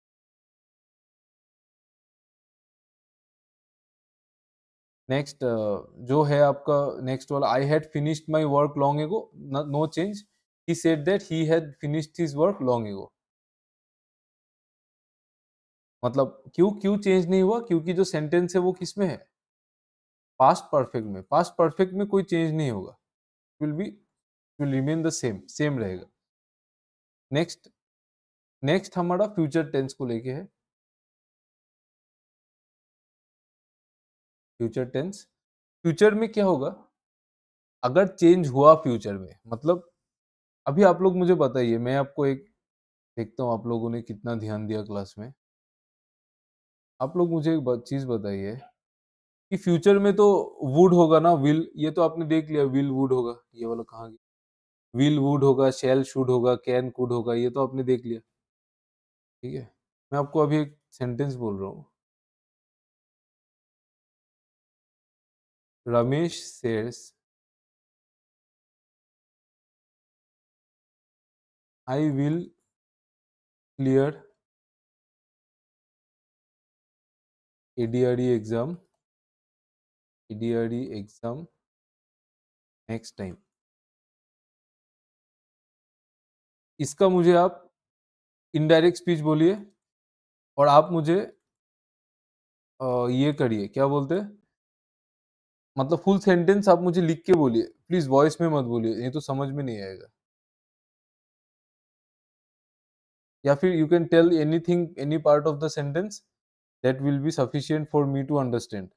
next uh, जो है आपका next वाला I had finished my work long ago no change he said that he had finished his work long ago मतलब क्यों क्यों change नहीं हुआ क्योंकि जो सेंटेंस है वो किस में है पास्ट परफेक्ट में पास्ट परफेक्ट में कोई चेंज नहीं होगा will be will remain the same same रहेगा नेक्स्ट नेक्स्ट हमारा फ्यूचर टेंस को लेके है फ्यूचर टेंस फ्यूचर में क्या होगा अगर चेंज हुआ फ्यूचर में मतलब अभी आप लोग मुझे बताइए मैं आपको एक देखता हूँ आप लोगों ने कितना ध्यान दिया क्लास में आप लोग मुझे एक चीज़ बताइए कि फ्यूचर में तो वुड होगा ना विल ये तो आपने देख लिया विल वुड होगा ये वाला कहाँ गया विल वुड होगा शेल शुड होगा कैन कुड होगा ये तो आपने देख लिया ठीक है मैं आपको अभी एक सेंटेंस बोल रहा हूँ Ramesh says, I will clear ADRE exam, ADRE exam next time. इसका मुझे आप इनडायरेक्ट स्पीच बोलिए और आप मुझे ये करिए क्या बोलते हैं मतलब फुल सेंटेंस आप मुझे लिख के बोलिए प्लीज वॉइस में मत बोलिए ये तो समझ में नहीं आएगा या फिर you can tell anything any part of the sentence that will be sufficient for me to understand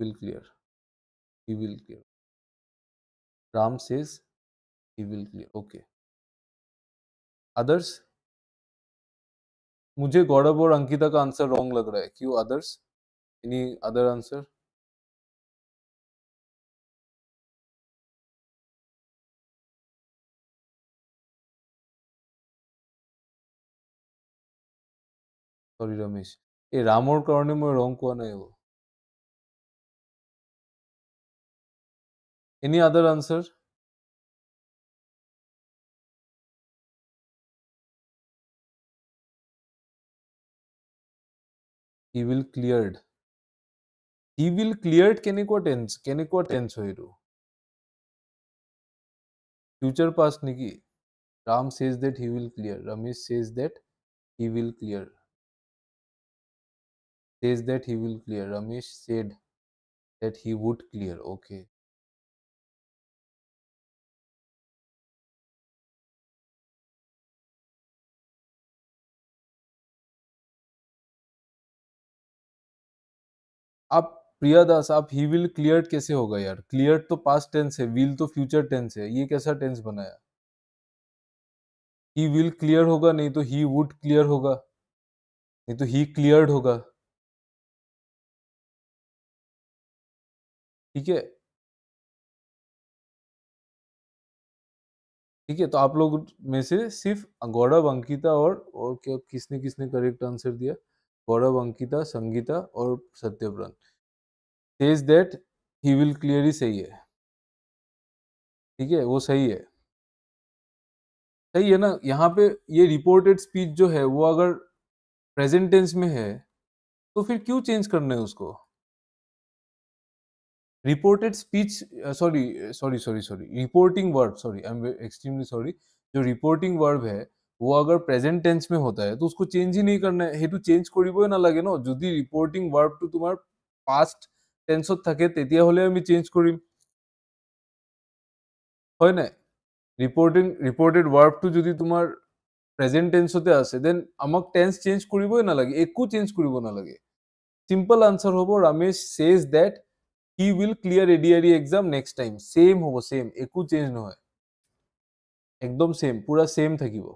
will clear he will clear Ram says he will clear okay others मुझे गौरव और अंकिता का आंसर रॉन्ग लग रहा है क्यों others any other answer sorry Ramesh એ રામોળ કરણીમાં રોંકવાનો એવો any other answer he will cleared he will cleared කෙනෙකුව tense කෙනෙකුව tense වෙයිරු future past niki ram says that he will clear ramesh says that he will clear says that he will clear ramesh said that he would clear okay आप प्रिया दास आप ही will clear कैसे होगा यार clear तो past tense है will तो future tense है ये कैसा टेंस बनाया ही विल क्लियर होगा नहीं तो ही वुड क्लियर होगा नहीं तो ही क्लियर होगा ठीक है ठीक है तो आप लोग में से सिर्फ गौरव अंकिता और और क्या किसने किसने करेक्ट आंसर दिया गौरव अंकिता संगीता और Satyavrat says that he will clearly सही है ठीक है वो सही है सही है ना यहाँ पे ये रिपोर्टेड स्पीच जो है वो अगर प्रेजेंट टेंस में है तो फिर क्यों चेंज करना है उसको ৰিপৰ্টেড স্পীচ চৰি sorry sorry sorry reporting word sorry I am extremely sorry যে ৰিপৰ্টিং ৱৰ্ড হে ও আগৰ প্ৰেজেণ্ট টেঞ্চ মে হতা হে তো চেঞ্জি নেই কাৰণে সেইটো চেঞ্জ কৰিবই নালাগে ন যদি ৰিপৰ্টিং ৱৰ্ডটো তোমাৰ পাষ্ট টেঞ্চত থাকে তেতিয়াহ'লে আমি চেঞ্জ কৰিম হয় নাই ৰিপৰ্টিং ৰিপৰ্টেড ৱৰ্ডটো যদি তোমাৰ প্ৰেজেণ্ট টেঞ্চতে আছে দেন আমাক টেঞ্চ চেঞ্জ কৰিবই নালাগে একো চেঞ্জ কৰিব নালাগে চিম্পল আনচাৰ হ'ব Ramesh says that he will clear ADRE exam next time same hobo same है. एकदम same पूरा same था कि वो.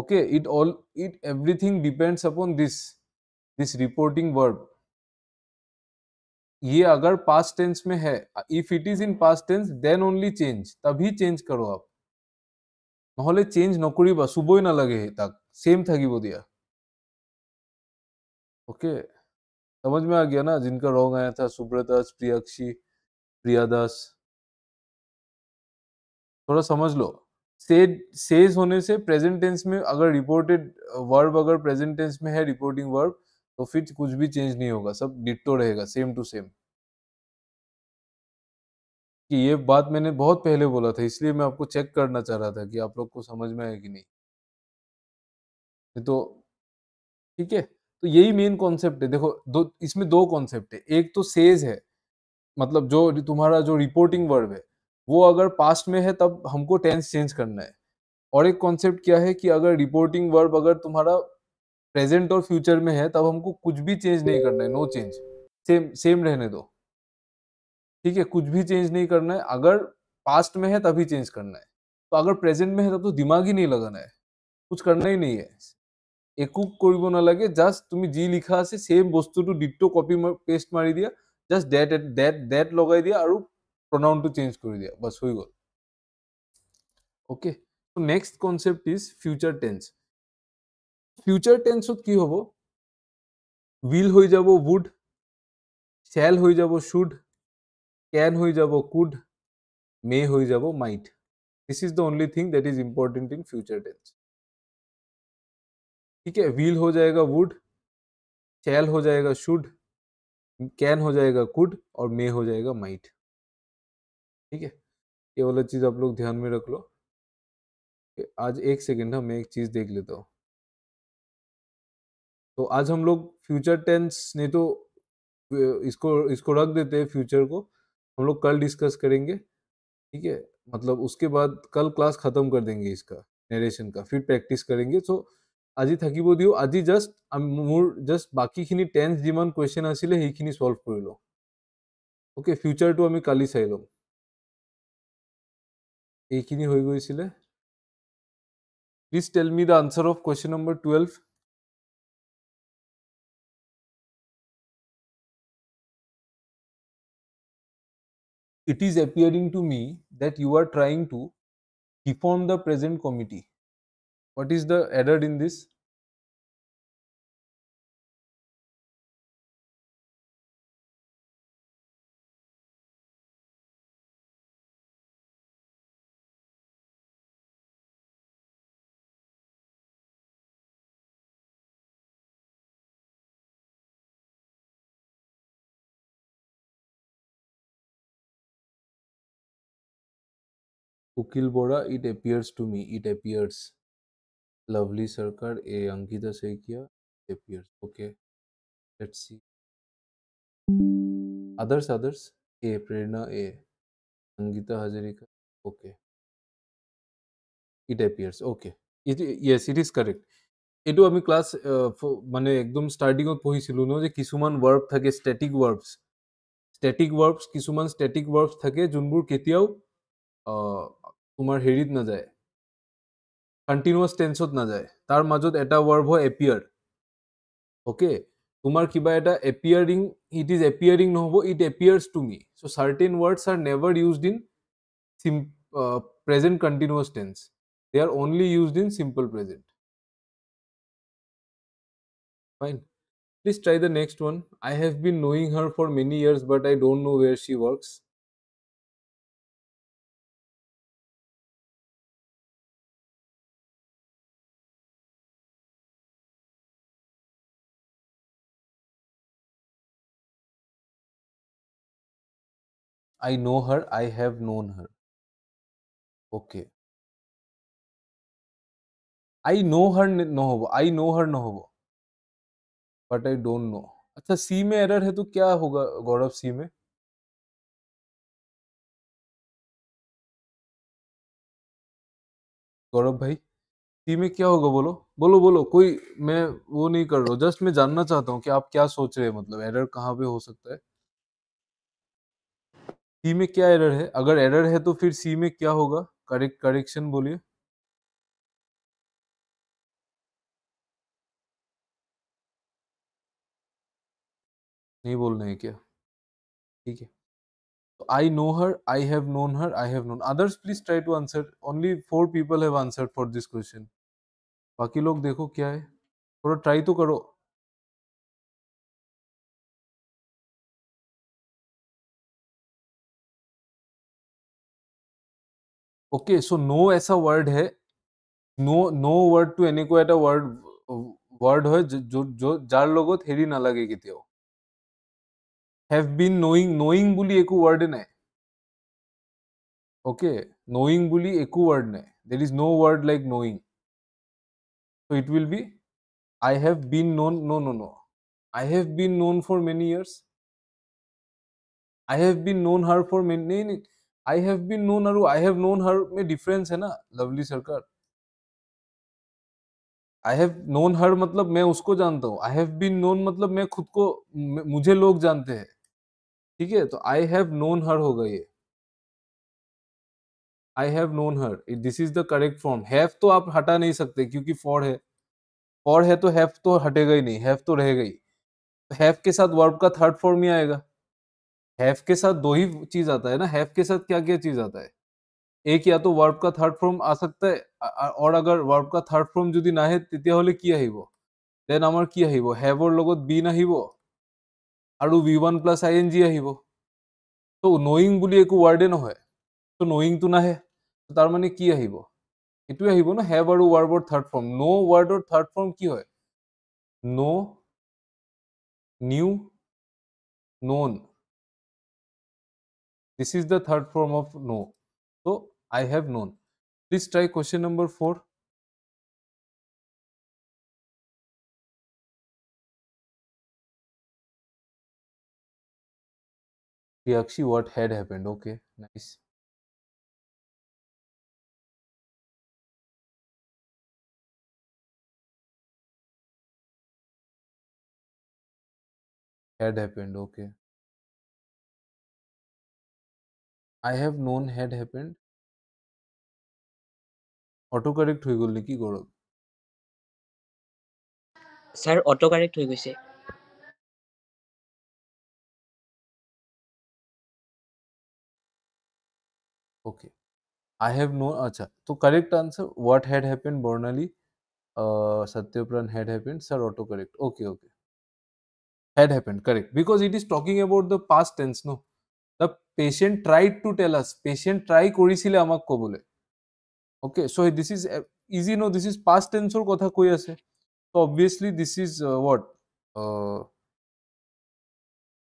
Okay it all it everything depends upon this this reporting verb ये अगर past tense में है if it is in past tense then only change तभी change करो आप নহলে চেঞ্জ নকৰিবা तक same था कि वो दिया. Okay. समझ में आ गया ना जिनका रॉन्ग आया था सुब्रतास प्रियाक्षी प्रियादास थोड़ा समझ लो सेड सेज होने से प्रेजेंट टेंस में अगर रिपोर्टेड वर्ब अगर प्रेजेंट टेंस में है रिपोर्टिंग वर्ब तो फिर कुछ भी चेंज नहीं होगा सब डिट्टो रहेगा सेम टू सेम कि ये बात मैंने बहुत पहले बोला था इसलिए मैं आपको चेक करना चाह रहा था कि आप लोग को समझ में आया कि नहीं तो ठीक है तो यही मेन कॉन्सेप्ट है देखो दो इसमें दो कॉन्सेप्ट है एक तो सेज है मतलब जो तुम्हारा जो रिपोर्टिंग वर्ब है वो अगर पास्ट में है तब हमको टेंस चेंज करना है और एक कॉन्सेप्ट क्या है कि अगर रिपोर्टिंग वर्ब अगर तुम्हारा प्रेजेंट और फ्यूचर में है तब हमको कुछ भी चेंज नहीं करना है नो चेंज सेम सेम रहने दो ठीक है कुछ भी चेंज नहीं करना है अगर पास्ट में है तभी चेंज करना है तो अगर प्रेजेंट में है तब तो दिमाग ही नहीं लगाना है कुछ करना ही नहीं है একো কৰিব নালাগে জাষ্ট তুমি যি লিখা আছে চেম বস্তুটো ডিপটো কপি পেষ্ট মাৰি দিয়া জাষ্ট ডেট ডেট ডেট লগাই দিয়া আৰু প্ৰনাউনটো চেঞ্জ কৰি দিয়া বাছ হৈ গ'ল okay next concept is future tense future টেন্সত কি হ'ব উইল হৈ যাব উড চেল হৈ যাব শ্বুড কেন হৈ যাব কুড মে হৈ যাব might this is the only thing that is important in future tense ठीक है व्हील हो जाएगा वुड शैल हो जाएगा शुड कैन हो जाएगा कुड और मे हो जाएगा माइट ठीक है ये वाला चीज़ आप लोग ध्यान में रख लो आज एक सेकेंड हम एक चीज़ देख लेता हूँ तो आज हम लोग फ्यूचर टेंस नहीं तो इसको इसको रख देते हैं फ्यूचर को हम लोग कल डिस्कस करेंगे ठीक है मतलब उसके बाद कल क्लास ख़त्म कर देंगे इसका नरेशन का फिर प्रैक्टिस करेंगे सो तो আজি থাকিব দিওঁ আজি জাষ্ট মোৰ জাষ্ট বাকীখিনি টেন্স যিমান কুৱেশ্যন আছিলে সেইখিনি চল্ভ কৰি লওঁ অ'কে ফিউচাৰটো আমি কালি চাই লওঁ এইখিনি হৈ গৈছিলে please tell me the answer of question number twelve it is appearing to me that you are trying to deform the present committee What is the error in this? Ukil it appears to me, it appears. lovely सर्कल ए अंगित আছে কি appears okay let's see others others এ প্রেরণা এ Sangeet Hazarika okay it appears okay yes it is correct এটু আমি class মানে একদম স্টাডি পড়িছিলো ন যে কিছুমান ভার্ব থাকে স্ট্যাটিক ভার্বস স্ট্যাটিক ভার্বস কিছুমান স্ট্যাটিক ভার্বস থাকে जुनবুর কেতিয়াও তোমার হেরিত না যায় কণ্টিনিউৱাছ টেন্সত নাযায় তাৰ মাজত এটা ৱৰ্ব হয় এপিয়াৰ অ'কে তোমাৰ কিবা এটা এপিয়াৰিং ইট ইজ এপিয়াৰিং নহ'ব it appears to me so' certain words are never used in simple present continuous tense they are only used in simple present fine Please try the next one. I have been knowing her for many years, but I don't know where she works. I know her I have known her okay I know her no हो I know her no हो but I don't know अच्छा सी में error है तो क्या होगा गौरव सी में गौरव भाई सी में क्या होगा बोलो बोलो बोलो कोई मैं वो नहीं कर रहा हूँ जस्ट मैं जानना चाहता हूँ कि आप क्या सोच रहे हैं मतलब एरर कहाँ पे हो सकता है सी में क्या एरर है अगर एरर है तो फिर सी में क्या होगा करेक्ट करेक्शन बोलिए नहीं बोलना है क्या ठीक है तो I know her I have known her I have known others please try to answer only four people have answer for this question बाकी लोग देखो क्या है थोड़ा ट्राई तो करो ओके सो नो ऐसा वर्ड है no no word to any को एट वर्ड वर्ड है जो जो जार लोगों थेरी ना लगे किते हो हैव बीन नोइंग नोइंग बुली एकु वर्ड नहीं ओके नोइंग बुली एकु वर्ड नहीं there is no word like knowing so it will be I have been known no no no I have been known for many years I have been known her for many नहीं नहीं I have been known her I have known her में difference है ना lovely सरकार आई have known हर मतलब मैं उसको जानता हूँ आई हैव बीन नोन मतलब मैं खुद को मुझे लोग जानते हैं ठीक है तो आई हैव नोन हर गई है I have known her this is the correct form have तो आप हटा नहीं सकते क्योंकि फॉर है फॉर है तो हैव तो हटेगा ही नहीं हैव तो रहेगा ही हैव के साथ वर्ब का थर्ड फॉर्म ही आएगा हैव के साथ दो ही चीज आता है ना हैव के साथ क्या क्या चीज आता है एक या तो वर्ब का थर्ड फॉर्म आ सकता है और अगर वर्ब का थर्ड फॉर्म जो ना है कि आब आम कि हेवर लोग ओन प्लस आई एन जी तो नोयिंग एक वार्डे न तो नोयिंग तो ना तो तार मानी कि हेव और verb third form no verb third form कि है नो नि known This is the third form of know. So I have known. Please try question number 4. We what had happened. Okay, nice. had happened okay I have known had happened auto correct হৈ গ'ল নেকি গৌৰৱ sir auto correct হৈ গৈছে okay I have known अच्छा तो correct answer what had happened बर्नली Satyapran had happened sir auto correct okay okay had happened correct because it is talking about the past tense no present try to tell us present try কৰিছিলে আমাক ক'বলৈ okay so' this is easy ন this is past টেন্সৰ কথা কৈ আছে চ' obviously this is what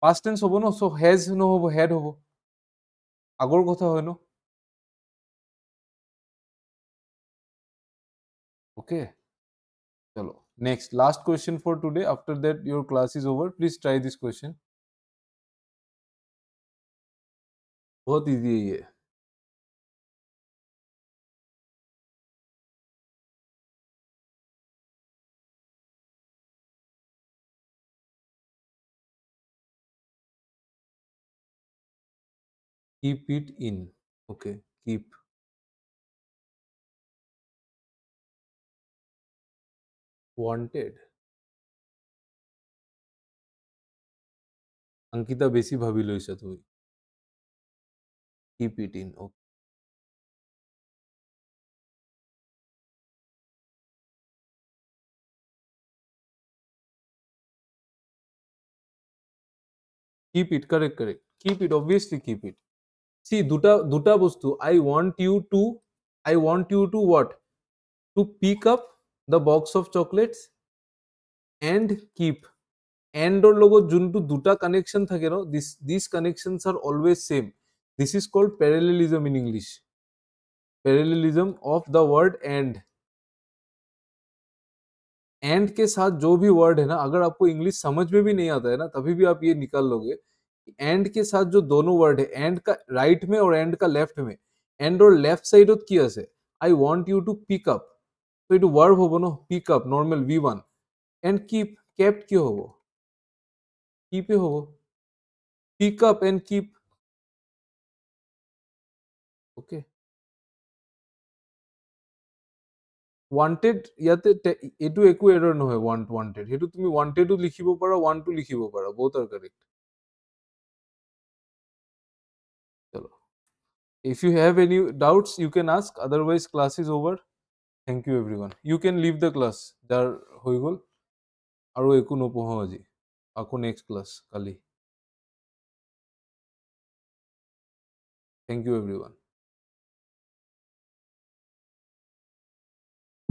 past tense হ'ব ন চ' হেজ নহ'ব হেড হ'ব আগৰ কথা হয় ন অ'কে চলো next last question for today after that your class is over please try this question बहुत ईजी है ये keep it in okay keep wanted Ankita बेसी भाभी लोई साथ हुई keep it in okay keep it correct correct keep it obviously keep it see দুটা দুটা বস্তু i want you to i want you to what to pick up the box of chocolates and keep and ওর লগত যোনটো দুটা connection থাকে ন this this connections are always same this is called parallelism in english parallelism of the word and and के साथ जो भी word है ना अगर आपको इंग्लिश समझ में भी नहीं आता है ना तभी भी आप ये निकाल लोगे एंड के साथ जो दोनों वर्ड है एंड का राइट right में और एंड का लेफ्ट में एंड और लेफ्ट साइड किया से I want you to pick up तो इट वर्ड हो no pick up normal V one and keep kept क्यों hope he hope and keep okay wanted yate e to eku error no hoy want wanted hetu tumi wanted to likhibo para want to likhibo para both are correct chalo if you have any doubts you can ask otherwise class is over thank you everyone you can leave the class jar hoy gol aru eku no poho aji aku next class kali thank you everyone